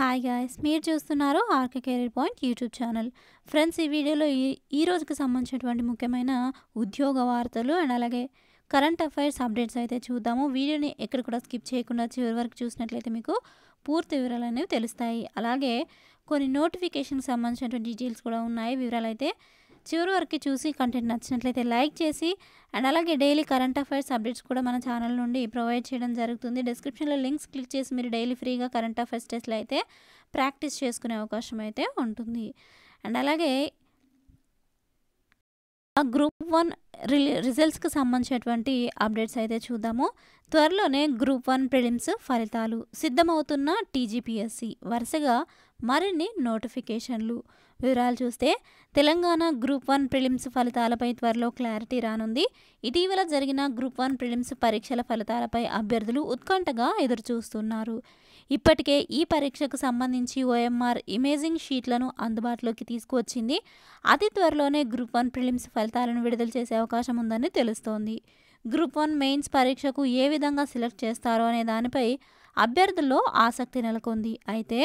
hi guys మీరు చూస్తున్నారు RK career point YouTube channel friends ఈ వీడియోలో ఈ ఈ రోజుకి సంబంధించినటువంటి ముఖ్యమైన ఉద్యోగ వార్తలు అండ్ అలాగే కరెంట్ అఫైర్స్ అప్డేట్స్ అయితే చూద్దాము వీడియోని ఎక్కడ కూడా స్కిప్ చేయకుండా చివరి వరకు చూసినట్లయితే మీకు పూర్తి వివరాలు అనేవి తెలుస్తాయి అలాగే కొన్ని నోటిఫికేషన్కి సంబంధించినటువంటి డీటెయిల్స్ కూడా ఉన్నాయి వివరాలు అయితే చివరి వరకు చూసి కంటెంట్ నచ్చినట్లయితే లైక్ చేసి అండ్ అలాగే డైలీ కరెంట్ అఫైర్స్ అప్డేట్స్ కూడా మన ఛానల్ నుండి ప్రొవైడ్ చేయడం జరుగుతుంది డిస్క్రిప్షన్లో లింక్స్ క్లిక్ చేసి మీరు డైలీ ఫ్రీగా కరెంట్ అఫైర్స్ టెస్ట్లు అయితే ప్రాక్టీస్ చేసుకునే అవకాశం అయితే ఉంటుంది అండ్ అలాగే గ్రూప్ వన్ రిజల్ట్స్కి సంబంధించినటువంటి అప్డేట్స్ అయితే చూద్దాము త్వరలోనే గ్రూప్ వన్ ప్రిలిమ్స్ ఫలితాలు సిద్ధమవుతున్న టీజీపీఎస్సి వరుసగా మరిన్ని నోటిఫికేషన్లు వివరాలు చూస్తే తెలంగాణ గ్రూప్ వన్ ప్రిలిమ్స్ ఫలితాలపై త్వరలో క్లారిటీ రానుంది ఇటీవల జరిగిన గ్రూప్ వన్ ప్రిలిమ్స్ పరీక్షల ఫలితాలపై అభ్యర్థులు ఉత్కంఠగా ఎదురుచూస్తున్నారు ఇప్పటికే ఈ పరీక్షకు సంబంధించి ఓఎంఆర్ ఇమేజింగ్ షీట్లను అందుబాటులోకి తీసుకువచ్చింది అతి త్వరలోనే గ్రూప్ వన్ ప్రిలిమ్స్ ఫలితాలను విడుదల చేసే అవకాశం ఉందని తెలుస్తోంది గ్రూప్ వన్ మెయిన్స్ పరీక్షకు ఏ విధంగా సెలెక్ట్ చేస్తారో అనే దానిపై అభ్యర్థుల్లో ఆసక్తి నెలకొంది అయితే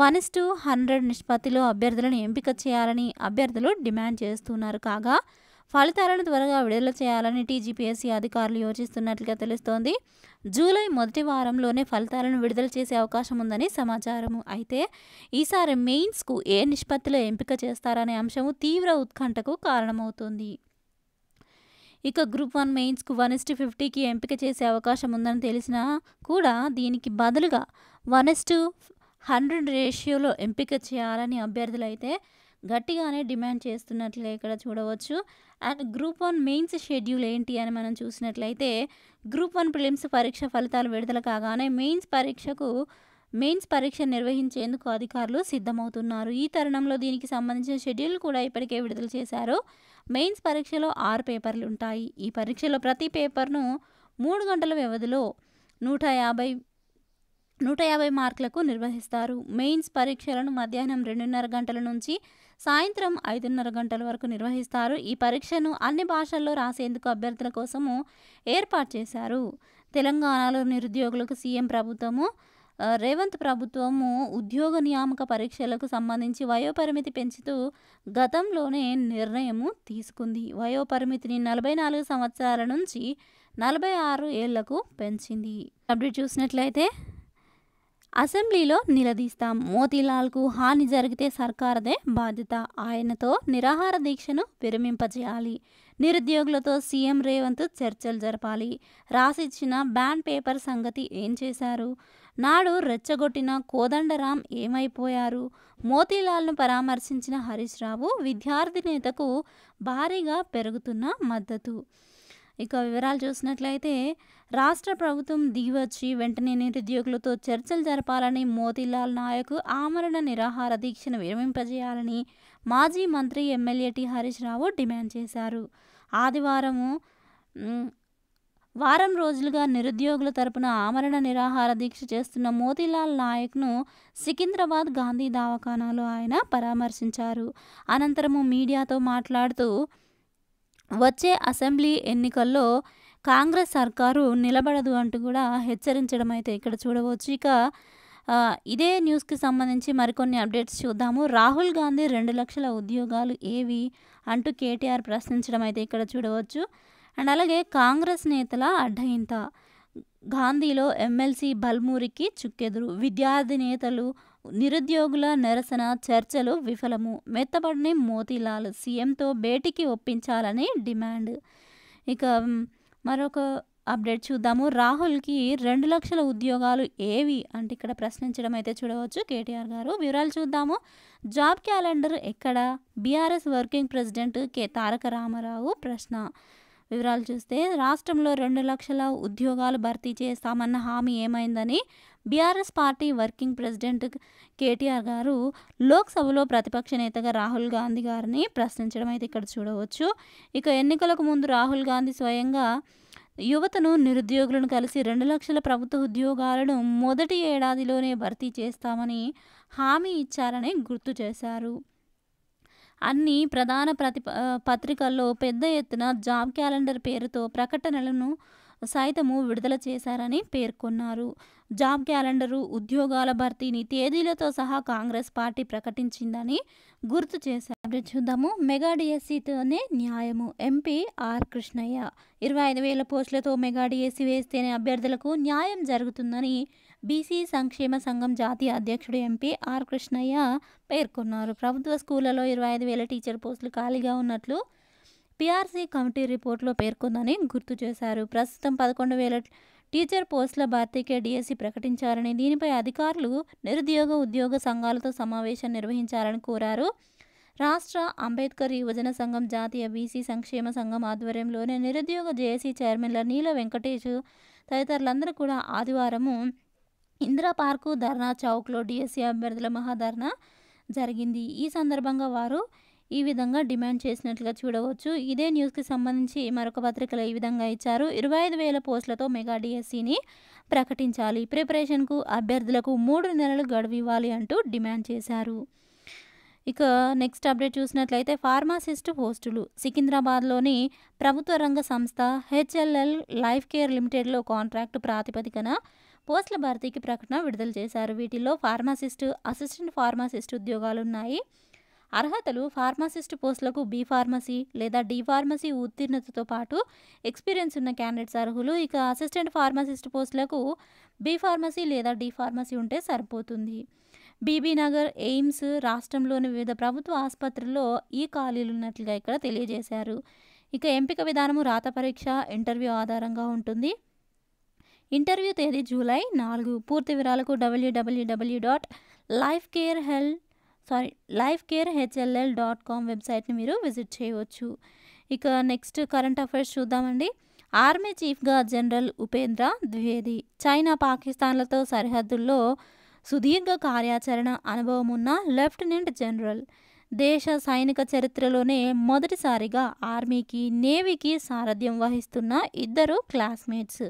వన్ ఇస్ టు హండ్రెడ్ నిష్పత్తిలో అభ్యర్థులను ఎంపిక చేయాలని అభ్యర్థులు డిమాండ్ చేస్తున్నారు కాగా ఫలితాలను త్వరగా విడుదల చేయాలని టీజీపీఎస్సీ అధికారులు యోచిస్తున్నట్లుగా తెలుస్తోంది జూలై మొదటి వారంలోనే ఫలితాలను విడుదల చేసే అవకాశం ఉందని సమాచారము అయితే ఈసారి మెయిన్స్కు ఏ నిష్పత్తిలో ఎంపిక చేస్తారనే అంశము తీవ్ర ఉత్కంఠకు కారణమవుతుంది ఇక గ్రూప్ వన్ మెయిన్స్కు వన్ ఎస్ టు ఫిఫ్టీకి ఎంపిక చేసే అవకాశం ఉందని తెలిసినా కూడా దీనికి బదులుగా వన్ ఎస్ టు హండ్రెడ్ రేషియోలో ఎంపిక చేయాలని అభ్యర్థులు అయితే గట్టిగానే డిమాండ్ చేస్తున్నట్లే ఇక్కడ చూడవచ్చు and group one mains schedule ఏంటి అని మనం చూసినట్లయితే గ్రూప్ వన్ ప్రిలిమ్స్ పరీక్ష ఫలితాలు విడుదల కాగానే మెయిన్స్ పరీక్షకు మెయిన్స్ పరీక్ష నిర్వహించేందుకు అధికారులు సిద్ధమవుతున్నారు ఈ తరుణంలో దీనికి సంబంధించిన షెడ్యూల్ కూడా ఇప్పటికే విడుదల చేశారు మెయిన్స్ పరీక్షలో ఆరు పేపర్లు ఉంటాయి ఈ పరీక్షలో ప్రతి పేపర్ను మూడు గంటల వ్యవధిలో నూట యాభై నూట యాభై మార్కులకు నిర్వహిస్తారు మెయిన్స్ పరీక్షలను మధ్యాహ్నం రెండున్నర గంటల నుంచి సాయంత్రం ఐదున్నర గంటల వరకు నిర్వహిస్తారు ఈ పరీక్షను అన్ని భాషల్లో రాసేందుకు అభ్యర్థుల కోసము ఏర్పాటు చేశారు తెలంగాణలో నిరుద్యోగులకు సీఎం ప్రభుత్వము రేవంత్ ప్రభుత్వము ఉద్యోగ నియామక పరీక్షలకు సంబంధించి వయోపరిమితి పెంచుతూ గతంలోనే నిర్ణయము తీసుకుంది వయోపరిమితిని నలభై నాలుగు సంవత్సరాల నుంచి నలభై ఆరు ఏళ్లకు పెంచింది అప్డేట్ చూసినట్లయితే అసెంబ్లీలో నిలదీస్తాం మోతీలాల్కు హాని జరిగితే సర్కారదే బాధ్యత ఆయనతో నిరాహార దీక్షను విరమింపజేయాలి నిరుద్యోగులతో సీఎం రేవంత్ చర్చలు జరపాలి రాసిచ్చిన బ్యాన్ పేపర్ సంగతి ఏం చేశారు నాడు రెచ్చగొట్టిన కోదండరాం ఏమైపోయారు మోతీలాల్ను పరామర్శించిన హరీష్ రావు విద్యార్థి నేతకు భారీగా పెరుగుతున్న మద్దతు ఇక వివరాలు చూసినట్లయితే రాష్ట్ర ప్రభుత్వం దిగివచ్చి వెంటనే నిరుద్యోగులతో చర్చలు జరపాలని మోతీలాల్ నాయక్ ఆమరణ నిరాహార దీక్షను విరమింపజేయాలని మాజీ మంత్రి MLA T Harish Rao demand చేశారు ఆదివారము వారం రోజులుగా నిరుద్యోగుల తరపున ఆమరణ నిరాహార దీక్ష చేస్తున్న మోతీలాల్ నాయక్ను సికింద్రాబాద్ గాంధీ దవాఖానాలో ఆయన పరామర్శించారు అనంతరము మీడియాతో మాట్లాడుతూ వచ్చే అసెంబ్లీ ఎన్నికల్లో కాంగ్రెస్ సర్కారు నిలబడదు అంటూ కూడా హెచ్చరించడం అయితే ఇక్కడ చూడవచ్చు ఇక ఇదే న్యూస్కి సంబంధించి మరికొన్ని అప్డేట్స్ చూద్దాము రాహుల్ గాంధీ రెండు లక్షల ఉద్యోగాలు ఏవి అంటూ కేటీఆర్ ప్రశ్నించడం అయితే ఇక్కడ చూడవచ్చు అండ్ అలాగే కాంగ్రెస్ నేతల అడ్డయింత గాంధీలో ఎమ్మెల్సీ బల్మూరికి చుక్కెదురు విద్యార్థి నేతలు నిరుద్యోగుల నిరసన చర్చలు విఫలము మెత్తబడిని మోతీలాల్ సీఎంతో భేటీకి ఒప్పించాలని డిమాండ్ ఇక మరొక అప్డేట్ చూద్దాము రాహుల్కి రెండు లక్షల ఉద్యోగాలు ఏవి అంటే ఇక్కడ ప్రశ్నించడం అయితే చూడవచ్చు కేటీఆర్ గారు వివరాలు చూద్దాము జాబ్ క్యాలెండర్ ఎక్కడ BRS working president K Taraka Ramarao ప్రశ్న వివరాలు చూస్తే రాష్ట్రంలో రెండు లక్షల ఉద్యోగాలు భర్తీ చేస్తామన్న హామీ ఏమైందని BRS party working president KTR గారు లోక్సభలో ప్రతిపక్ష నేతగా రాహుల్ గాంధీ గారిని ప్రశ్నించడం అయితే ఇక్కడ చూడవచ్చు ఇక ఎన్నికలకు ముందు రాహుల్ గాంధీ స్వయంగా యువతను నిరుద్యోగులను కలిసి రెండు లక్షల ప్రభుత్వ ఉద్యోగాలను మొదటి ఏడాదిలోనే భర్తీ చేస్తామని హామీ ఇచ్చారని గుర్తు చేశారు అన్ని ప్రధాన ప్రతి పత్రికల్లో పెద్ద ఎత్తున జాబ్ క్యాలెండర్ పేరుతో ప్రకటనలను సైతము విడుదల చేశారని పేర్కొన్నారు జాబ్ క్యాలెండరు ఉద్యోగాల భర్తీని తేదీలతో సహా కాంగ్రెస్ పార్టీ ప్రకటించిందని గుర్తు చేశారు చూద్దాము మెగా డిఎస్సీతోనే న్యాయము ఎంపీ ఆర్ కృష్ణయ్య ఇరవై ఐదు వేల పోస్టులతో మెగా డిఎస్సీ వేస్తేనే అభ్యర్థులకు న్యాయం జరుగుతుందని బీసీ సంక్షేమ సంఘం జాతీయ అధ్యక్షుడు ఎంపీ ఆర్ కృష్ణయ్య పేర్కొన్నారు ప్రభుత్వ స్కూళ్లలో ఇరవై ఐదు వేల టీచర్ పోస్టులు ఖాళీగా ఉన్నట్లు పీఆర్సీ కమిటీ రిపోర్టులో పేర్కొందని గుర్తు చేశారు ప్రస్తుతం పదకొండు వేల టీచర్ పోస్టుల భర్తీకే డిఎస్సి ప్రకటించారని దీనిపై అధికారులు నిరుద్యోగ ఉద్యోగ సంఘాలతో సమావేశం నిర్వహించాలని కోరారు రాష్ట్ర అంబేద్కర్ యువజన సంఘం జాతీయ బీసీ సంక్షేమ సంఘం ఆధ్వర్యంలోనే నిరుద్యోగ జేఏసీ చైర్మన్ల నీల వెంకటేష్ తదితరులందరూ కూడా ఆదివారము ఇందిరా పార్కు ధర్నా చౌక్లో డిఎస్సీ అభ్యర్థుల మహాధర్ణ జరిగింది ఈ సందర్భంగా వారు ఈ విధంగా డిమాండ్ చేసినట్లుగా చూడవచ్చు ఇదే న్యూస్కి సంబంధించి మరొక పత్రికలు ఈ విధంగా ఇచ్చారు ఇరవై ఐదు వేల పోస్టులతో మెగా డిఎస్సిని ప్రకటించాలి ప్రిపరేషన్కు అభ్యర్థులకు మూడు నెలలు గడువు ఇవ్వాలి అంటూ డిమాండ్ చేశారు ఇక నెక్స్ట్ అప్డేట్ చూసినట్లయితే ఫార్మాసిస్ట్ పోస్టులు సికింద్రాబాద్లోని ప్రభుత్వ రంగ సంస్థ హెచ్ఎల్ఎల్ లైఫ్ కేర్ లిమిటెడ్లో కాంట్రాక్ట్ ప్రాతిపదికన పోస్టుల భర్తీకి ప్రకటన విడుదల చేశారు వీటిలో ఫార్మాసిస్ట్ అసిస్టెంట్ ఫార్మాసిస్ట్ ఉద్యోగాలు ఉన్నాయి అర్హతలు ఫార్మాసిస్ట్ పోస్టులకు బీ ఫార్మసీ లేదా డి ఫార్మసీ ఉత్తీర్ణతతో పాటు ఎక్స్పీరియన్స్ ఉన్న క్యాండిడేట్స్ అర్హులు ఇక అసిస్టెంట్ ఫార్మాసిస్ట్ పోస్టులకు బీ ఫార్మసీ లేదా డి ఫార్మసీ ఉంటే సరిపోతుంది బీబీనగర్ ఎయిమ్స్ రాష్ట్రంలోని వివిధ ప్రభుత్వ ఆసుపత్రుల్లో ఈ ఖాళీలు ఉన్నట్లుగా ఇక్కడ తెలియజేశారు ఇక ఎంపిక విధానము రాత పరీక్ష ఇంటర్వ్యూ ఆధారంగా ఉంటుంది ఇంటర్వ్యూ తేదీ జూలై నాలుగు పూర్తి వివరాలకు W W W dot life care hell sorry life care HLL dot com వెబ్సైట్ని మీరు విజిట్ చేయవచ్చు ఇక నెక్స్ట్ కరెంట్ అఫైర్స్ చూద్దామండి ఆర్మీ చీఫ్గా జనరల్ ఉపేంద్ర ద్వివేది చైనా పాకిస్తాన్లతో సరిహద్దుల్లో సుదీర్ఘ కార్యాచరణ అనుభవం ఉన్న లెఫ్టినెంట్ జనరల్ దేశ సైనిక చరిత్రలోనే మొదటిసారిగా ఆర్మీకి నేవీకి సారథ్యం వహిస్తున్న ఇద్దరు క్లాస్మేట్స్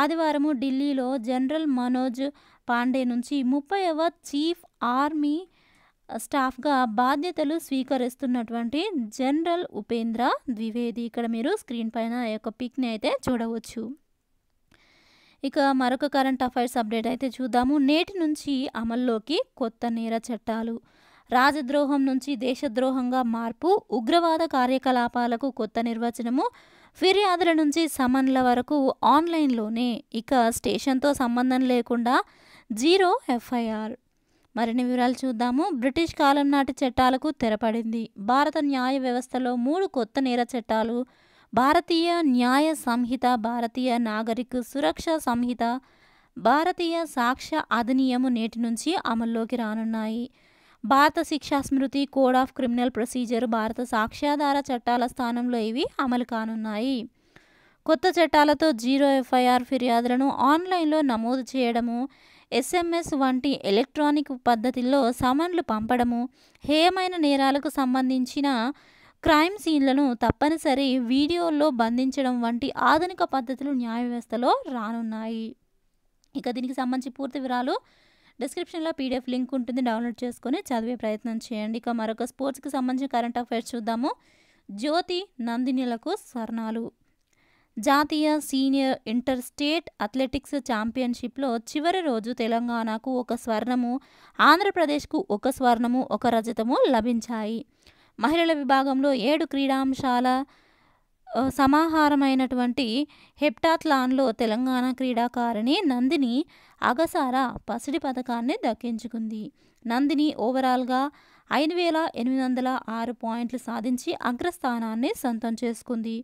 ఆదివారము ఢిల్లీలో జనరల్ మనోజ్ పాండే నుంచి ముప్పైవ చీఫ్ ఆర్మీ స్టాఫ్గా బాధ్యతలు స్వీకరిస్తున్నటువంటి జనరల్ ఉపేంద్ర ద్వివేది ఇక్కడ మీరు స్క్రీన్ పైన యొక్క పిక్ని అయితే చూడవచ్చు ఇక మరొక కరెంట్ అఫైర్స్ అప్డేట్ అయితే చూద్దాము నేటి నుంచి అమల్లోకి కొత్త నేర చట్టాలు రాజద్రోహం నుంచి దేశద్రోహంగా మార్పు ఉగ్రవాద కార్యకలాపాలకు కొత్త నిర్వచనము ఫిర్యాదుల నుంచి సమన్ల వరకు ఆన్లైన్లోనే ఇక స్టేషన్తో సంబంధం లేకుండా జీరో ఎఫ్ఐఆర్ మరిన్ని వివరాలు చూద్దాము బ్రిటిష్ కాలం నాటి చట్టాలకు తెరపడింది భారత న్యాయ వ్యవస్థలో మూడు కొత్త నేర చట్టాలు భారతీయ న్యాయ సంహిత భారతీయ నాగరిక సురక్ష సంహిత భారతీయ సాక్ష్య అధినియము నేటి నుంచి అమల్లోకి రానున్నాయి భారత శిక్షా స్మృతి కోడ్ ఆఫ్ క్రిమినల్ ప్రొసీజర్ భారత సాక్ష్యాధార చట్టాల స్థానంలో ఇవి అమలు కానున్నాయి కొత్త చట్టాలతో జీరో ఎఫ్ఐఆర్ ఫిర్యాదులను ఆన్లైన్లో నమోదు చేయడము ఎస్ఎంఎస్ వంటి ఎలక్ట్రానిక్ పద్ధతిలో సమన్లు పంపడము హేయమైన నేరాలకు సంబంధించిన క్రైమ్ సీన్లను తప్పనిసరి వీడియోల్లో బంధించడం వంటి ఆధునిక పద్ధతులు న్యాయ వ్యవస్థలో రానున్నాయి ఇక దీనికి సంబంధించి పూర్తి వివరాలు డిస్క్రిప్షన్లో పీడిఎఫ్ లింక్ ఉంటుంది డౌన్లోడ్ చేసుకొని చదివే ప్రయత్నం చేయండి ఇక మరొక స్పోర్ట్స్కి సంబంధించిన కరెంట్ అఫైర్స్ చూద్దాము జ్యోతి నందినిలకు స్వర్ణాలు జాతీయ సీనియర్ ఇంటర్ స్టేట్ అథ్లెటిక్స్ ఛాంపియన్షిప్లో చివరి రోజు తెలంగాణకు ఒక స్వర్ణము ఆంధ్రప్రదేశ్కు ఒక స్వర్ణము ఒక రజతము లభించాయి మహిళల విభాగంలో ఏడు క్రీడాంశాల సమాహారమైనటువంటి హెప్టాథ్లాన్లో తెలంగాణ క్రీడాకారిణి నందిని అగసార పసిడి పథకాన్ని దక్కించుకుంది నందిని ఓవరాల్గా ఐదు వేల ఎనిమిది వందల ఆరు పాయింట్లు సాధించి అగ్రస్థానాన్ని సొంతం చేసుకుంది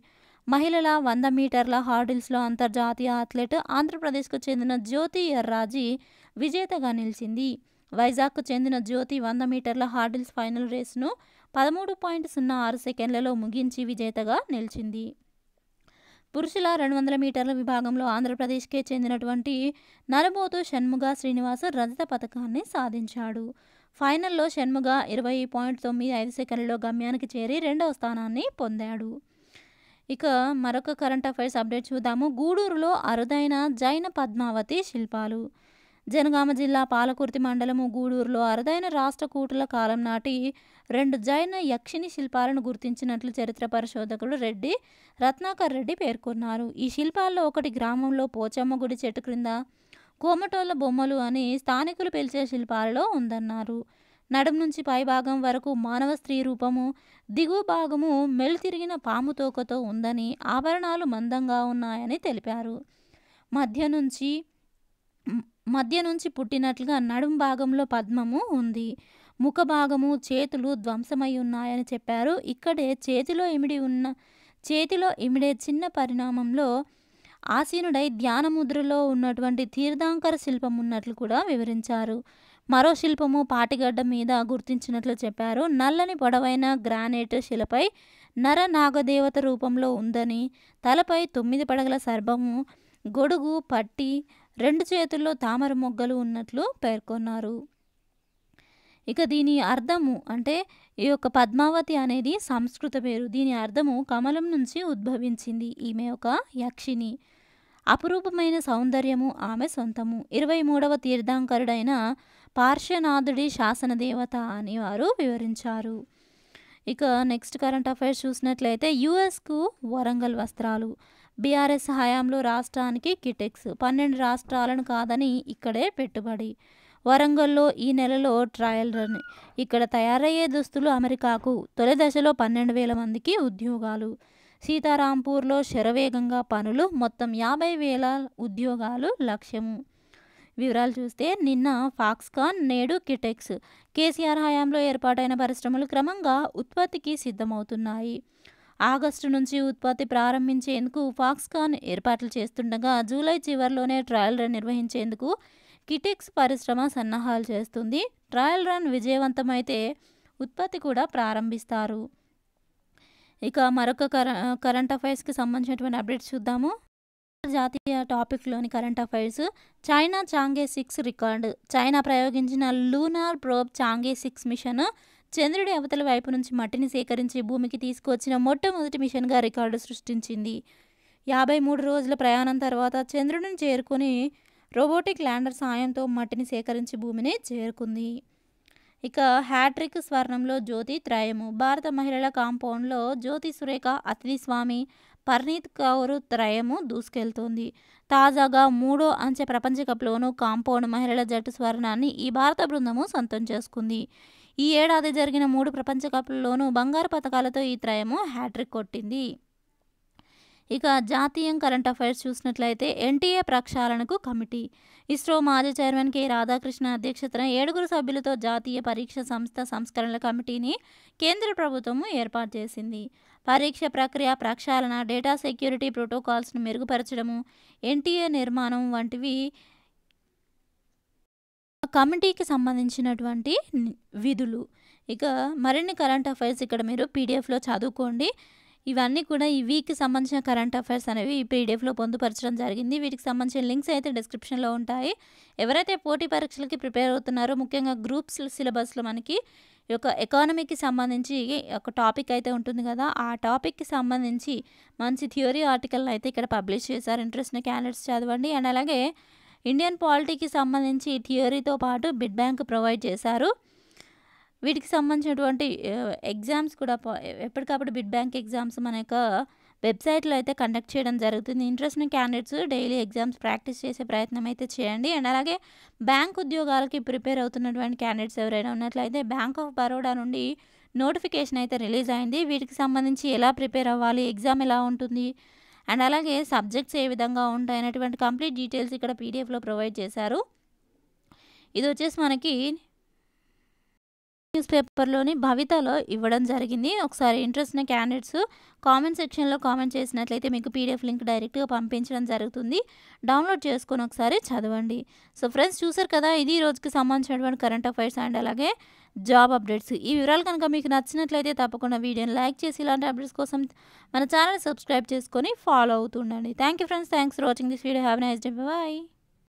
మహిళల వంద మీటర్ల హార్డిల్స్లో అంతర్జాతీయ అథ్లెట్ ఆంధ్రప్రదేశ్కు చెందిన జ్యోతి ఎర్రాజీ విజేతగా నిలిచింది వైజాగ్కు చెందిన జ్యోతి వంద మీటర్ల హార్డిల్స్ ఫైనల్ రేసును పదమూడు పాయింట్ సున్నా ఆరు సెకండ్లలో ముగించి విజేతగా నిలిచింది పురుషుల రెండు వందల మీటర్ల విభాగంలో ఆంధ్రప్రదేశ్కే చెందినటువంటి నరబోతు షణ్ముగ శ్రీనివాస్ రజత పథకాన్ని సాధించాడు ఫైనల్లో షణ్ముగ ఇరవై పాయింట్ తొమ్మిది ఐదు సెకండ్లలో గమ్యానికి చేరి రెండవ స్థానాన్ని పొందాడు ఇక మరొక కరెంట్ అఫైర్స్ అప్డేట్ చూద్దాము గూడూరులో అరుదైన జైన పద్మావతి శిల్పాలు జనగామ జిల్లా పాలకుర్తి మండలము గూడూరులో అరుదైన రాష్ట్ర కూటుల కాలం నాటి రెండు జైన యక్షిణి శిల్పాలను గుర్తించినట్లు చరిత్ర పరిశోధకుడు రెడ్డి రత్నాకర్ రెడ్డి పేర్కొన్నారు ఈ శిల్పాల్లో ఒకటి గ్రామంలో పోచమ్మ గుడి చెట్టు క్రింద కోమటోళ్ళ బొమ్మలు అని స్థానికులు పిలిచే శిల్పాలలో ఉందన్నారు నడుం నుంచి పైభాగం వరకు మానవ స్త్రీ రూపము దిగువ భాగము మెళ్ళు తిరిగిన పాము తోకతో ఉందని ఆభరణాలు మందంగా ఉన్నాయని తెలిపారు మధ్య నుంచి మధ్య నుంచి పుట్టినట్లుగా నడుం భాగంలో పద్మము ఉంది ముఖ భాగము చేతులు ధ్వంసమై ఉన్నాయని చెప్పారు ఇక్కడే చేతిలో ఇమిడి ఉన్న చేతిలో ఇమిడే చిన్న పరిణామంలో ఆసీనుడై ధ్యానముద్రలో ఉన్నటువంటి తీర్థాంకర శిల్పం ఉన్నట్లు కూడా వివరించారు మరో శిల్పము పాటిగడ్డ మీద గుర్తించినట్లు చెప్పారు నల్లని పొడవైన గ్రానైట్ శిలపై నర నాగదేవత రూపంలో ఉందని తలపై తొమ్మిది పడగల సర్భము గొడుగు పట్టి రెండు చేతుల్లో తామర మొగ్గలు ఉన్నట్లు పేర్కొన్నారు ఇక దీని అర్థము అంటే ఈ యొక్క పద్మావతి అనేది సంస్కృత పేరు దీని అర్థము కమలం నుంచి ఉద్భవించింది ఈమె ఒక యక్షిని అపురూపమైన సౌందర్యము ఆమె సొంతము ఇరవై మూడవ తీర్థాంకరుడైన పార్శ్వనాథుడి శాసనదేవత అని వారు వివరించారు ఇక నెక్స్ట్ కరెంట్ అఫైర్స్ చూసినట్లయితే యుఎస్కు వరంగల్ వస్త్రాలు బీఆర్ఎస్ హయాంలో రాష్ట్రానికి కిటెక్స్ పన్నెండు రాష్ట్రాలను కాదని ఇక్కడే పెట్టుబడి వరంగల్లో ఈ నెలలో ట్రయల్ రన్ ఇక్కడ తయారయ్యే దుస్తులు అమెరికాకు తొలి దశలో పన్నెండు వేల మందికి ఉద్యోగాలు సీతారాంపూర్లో శరవేగంగా పనులు మొత్తం యాభై వేల ఉద్యోగాలు లక్ష్యము వివరాలు చూస్తే నిన్న ఫాక్స్కాన్ నేడు కిటెక్స్ కేసీఆర్ హయాంలో ఏర్పాటైన పరిశ్రమలు క్రమంగా ఉత్పత్తికి సిద్ధమవుతున్నాయి ఆగస్టు నుంచి ఉత్పత్తి ప్రారంభించేందుకు ఫాక్స్కాన్ ఏర్పాట్లు చేస్తుండగా జూలై చివరిలోనే ట్రయల్ రన్ నిర్వహించేందుకు కిటెక్స్ పరిశ్రమ సన్నాహాలు చేస్తుంది ట్రయల్ రన్ విజయవంతమైతే ఉత్పత్తి కూడా ప్రారంభిస్తారు ఇక మరొక కర కరెంట్ అఫైర్స్కి సంబంధించినటువంటి అప్డేట్స్ చూద్దాము జాతీయ టాపిక్లోని current affairs China Chang'e six record China ప్రయోగించిన lunar probe Chang'e six mission చంద్రుడి అవతల వైపు నుంచి మట్టిని సేకరించి భూమికి తీసుకువచ్చిన మొట్టమొదటి మిషన్గా రికార్డు సృష్టించింది యాభై మూడు రోజుల ప్రయాణం తర్వాత చంద్రుడిని చేరుకుని రోబోటిక్ ల్యాండర్ సాయంతో మట్టిని సేకరించి భూమిని చేరుకుంది ఇక హ్యాట్రిక్ స్వర్ణంలో జ్యోతి త్రయము భారత మహిళల కాంపౌండ్లో జ్యోతి సురేఖ అతిథి స్వామి పర్నీత్ కౌర్ త్రయము దూసుకెళ్తోంది తాజాగా మూడో అంచె ప్రపంచ కప్లోనూ కాంపౌండ్ మహిళల జట్టు స్వర్ణాన్ని ఈ భారత బృందము సొంతం చేసుకుంది ఈ ఏడాది జరిగిన మూడు ప్రపంచ కప్లలోనూ బంగారు పథకాలతో ఈ త్రయము హ్యాట్రిక్ కొట్టింది ఇక జాతీయం కరెంట్ అఫైర్స్ చూసినట్లయితే ఎన్టీఏ ప్రక్షాళనకు కమిటీ ఇస్రో మాజీ చైర్మన్ కె రాధాకృష్ణ అధ్యక్షతన ఏడుగురు సభ్యులతో జాతీయ పరీక్ష సంస్థ సంస్కరణల కమిటీని కేంద్ర ప్రభుత్వము ఏర్పాటు చేసింది పరీక్ష ప్రక్రియ ప్రక్షాళన డేటా సెక్యూరిటీ ప్రోటోకాల్స్ను మెరుగుపరచడము ఎన్టీఏ నిర్మాణం వంటివి కమిటీకి సంబంధించినటువంటి విధులు ఇక మరిన్ని కరెంట్ అఫైర్స్ ఇక్కడ మీరు పీడిఎఫ్లో చదువుకోండి ఇవన్నీ కూడా ఈ వీక్కి సంబంధించిన కరెంట్ అఫైర్స్ అనేవి ఈ పీడిఎఫ్లో పొందుపరచడం జరిగింది వీటికి సంబంధించిన లింక్స్ అయితే డిస్క్రిప్షన్లో ఉంటాయి ఎవరైతే పోటీ పరీక్షలకి ప్రిపేర్ అవుతున్నారో ముఖ్యంగా గ్రూప్స్ సిలబస్లో మనకి ఈ యొక్క ఎకానమీకి సంబంధించి ఒక టాపిక్ అయితే ఉంటుంది కదా ఆ టాపిక్కి సంబంధించి మంచి థియోరీ ఆర్టికల్ అయితే ఇక్కడ పబ్లిష్ చేశారు ఇంట్రెస్ట్ ఉన్న క్యాండిడేట్స్ చదవండి అండ్ అలాగే ఇండియన్ పాలిటీకి సంబంధించి థియరీతో పాటు బిడ్ బ్యాంక్ ప్రొవైడ్ చేశారు వీటికి సంబంధించినటువంటి ఎగ్జామ్స్ కూడా ఎప్పటికప్పుడు బిడ్ బ్యాంక్ ఎగ్జామ్స్ మన యొక్క వెబ్సైట్లో అయితే కండక్ట్ చేయడం జరుగుతుంది interest candidates daily exams practice చేసే ప్రయత్నం అయితే చేయండి అండ్ అలాగే బ్యాంక్ ఉద్యోగాలకి ప్రిపేర్ అవుతున్నటువంటి క్యాండిడేట్స్ ఎవరైనా ఉన్నట్లయితే బ్యాంక్ ఆఫ్ బరోడా నుండి నోటిఫికేషన్ అయితే రిలీజ్ అయింది వీటికి సంబంధించి ఎలా ప్రిపేర్ అవ్వాలి ఎగ్జామ్ ఎలా ఉంటుంది అండ్ అలాగే సబ్జెక్ట్స్ ఏ విధంగా ఉంటాయి అనేటువంటి కంప్లీట్ డీటెయిల్స్ ఇక్కడ పీడిఎఫ్లో ప్రొవైడ్ చేశారు ఇది వచ్చేసి మనకి న్యూస్ పేపర్లోని భవితలో ఇవ్వడం జరిగింది ఒకసారి ఇంట్రెస్ట్ ఉన్న క్యాండిడేట్స్ కామెంట్ సెక్షన్లో కామెంట్ చేసినట్లయితే మీకు పీడిఎఫ్ లింక్ డైరెక్ట్గా పంపించడం జరుగుతుంది డౌన్లోడ్ చేసుకొని ఒకసారి చదవండి సో ఫ్రెండ్స్ చూసారు కదా ఇది ఈ రోజుకి సంబంధించినటువంటి కరెంట్ అఫైర్స్ అండ్ అలాగే జాబ్ అప్డేట్స్ ఈ వివరాలు కనుక మీకు నచ్చినట్లయితే తప్పకుండా వీడియోని లైక్ చేసి ఇలాంటి అప్డేట్స్ కోసం మన ఛానల్ సబ్స్క్రైబ్ చేసుకొని ఫాలో అవుతుండండి thank you friends thanks for watching this video have nice day bye